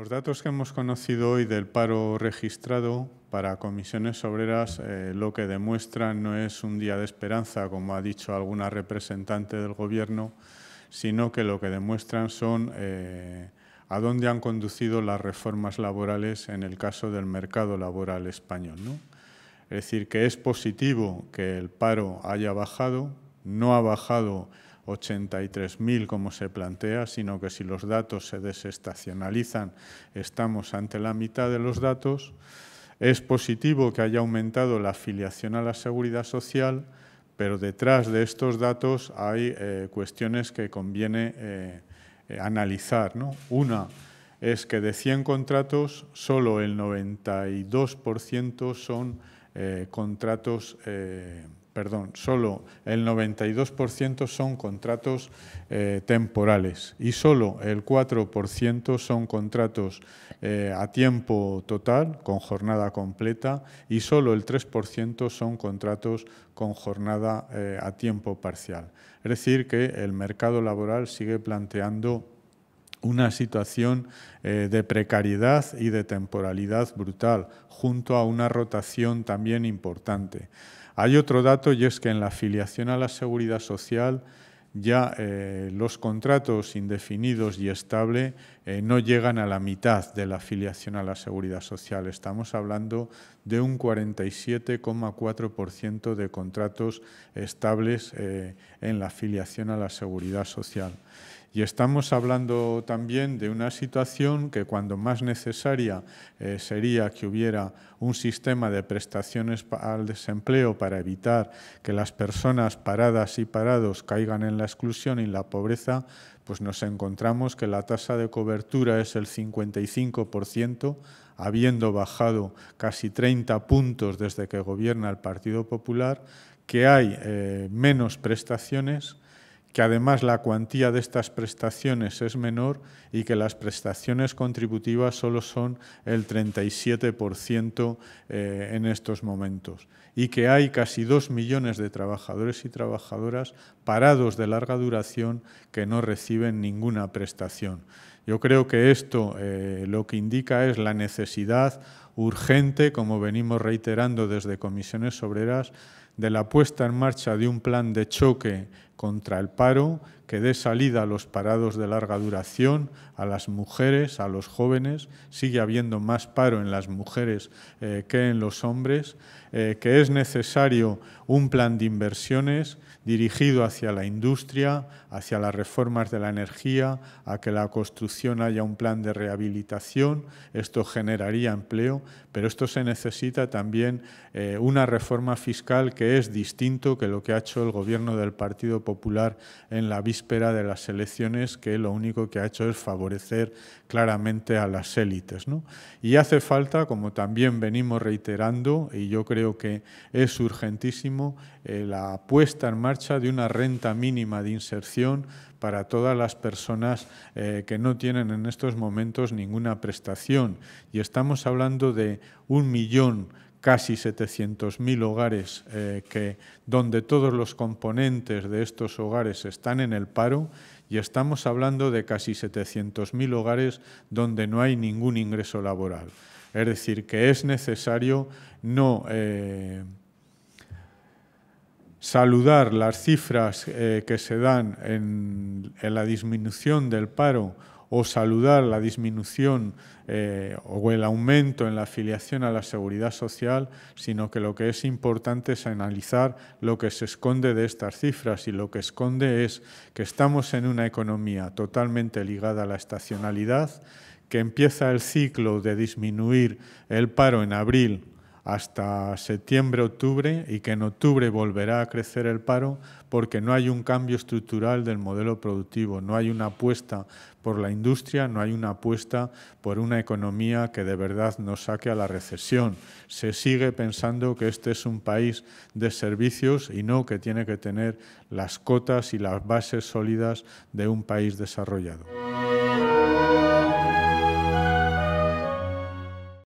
los datos que hemos conocido hoy del paro registrado para comisiones obreras eh, lo que demuestran no es un día de esperanza, como ha dicho alguna representante del Gobierno, sino que lo que demuestran son eh, a dónde han conducido las reformas laborales en el caso del mercado laboral español. Es decir, que es positivo que el paro haya bajado, no ha bajado 83.000 como se plantea, sino que si los datos se desestacionalizan, estamos ante la mitad de los datos. Es positivo que haya aumentado la afiliación a la seguridad social, pero detrás de estos datos hay eh, cuestiones que conviene eh, eh, analizar. Una es que de 100 contratos, solo el 92% son contratos perdón, solo el 92% son contratos eh, temporales y solo el 4% son contratos eh, a tiempo total, con jornada completa, y solo el 3% son contratos con jornada eh, a tiempo parcial. Es decir, que el mercado laboral sigue planteando una situación eh, de precariedad y de temporalidad brutal, junto a una rotación también importante. Hay otro dato y es que en la afiliación a la seguridad social ya eh, los contratos indefinidos y estable eh, no llegan a la mitad de la afiliación a la seguridad social. Estamos hablando de un 47,4% de contratos estables en la afiliación a la seguridad social. Y estamos hablando también de una situación que cuando más necesaria eh, sería que hubiera un sistema de prestaciones al desempleo para evitar que las personas paradas y parados caigan en la exclusión y en la pobreza, pues nos encontramos que la tasa de cobertura es el 55%, habiendo bajado casi 30 puntos desde que gobierna el Partido Popular, que hay eh, menos prestaciones que además la cuantía de estas prestaciones es menor y que las prestaciones contributivas solo son el 37% eh, en estos momentos y que hay casi dos millones de trabajadores y trabajadoras parados de larga duración que no reciben ninguna prestación. Yo creo que esto eh, lo que indica es la necesidad urgente, como venimos reiterando desde comisiones obreras, de la puesta en marcha de un plan de choque contra el paro, que dé salida a los parados de larga duración, a las mujeres, a los jóvenes. Sigue habiendo más paro en las mujeres eh, que en los hombres. Eh, que es necesario un plan de inversiones dirigido hacia la industria, hacia las reformas de la energía, a que la construcción haya un plan de rehabilitación. Esto generaría empleo, pero esto se necesita también eh, una reforma fiscal que es distinto que lo que ha hecho el gobierno del Partido Popular Popular en la víspera de las elecciones que lo único que ha hecho es favorecer claramente a las élites. Y hace falta, como también venimos reiterando, y yo creo que es urgentísimo, eh, la puesta en marcha de una renta mínima de inserción para todas las personas eh, que no tienen en estos momentos ninguna prestación. Y estamos hablando de un millón casi 700.000 hogares eh, que, donde todos los componentes de estos hogares están en el paro y estamos hablando de casi 700.000 hogares donde no hay ningún ingreso laboral. Es decir, que es necesario no eh, saludar las cifras eh, que se dan en la disminución del paro o saludar la disminución eh, o el aumento en la afiliación a la seguridad social, sino que lo que es importante es analizar lo que se esconde de estas cifras y lo que esconde es que estamos en una economía totalmente ligada a la estacionalidad, que empieza el ciclo de disminuir el paro en abril hasta septiembre, octubre y que en octubre volverá a crecer el paro porque no hay un cambio estructural del modelo productivo, no hay una apuesta por la industria, no hay una apuesta por una economía que de verdad nos saque a la recesión. Se sigue pensando que este es un país de servicios y no que tiene que tener las cotas y las bases sólidas de un país desarrollado.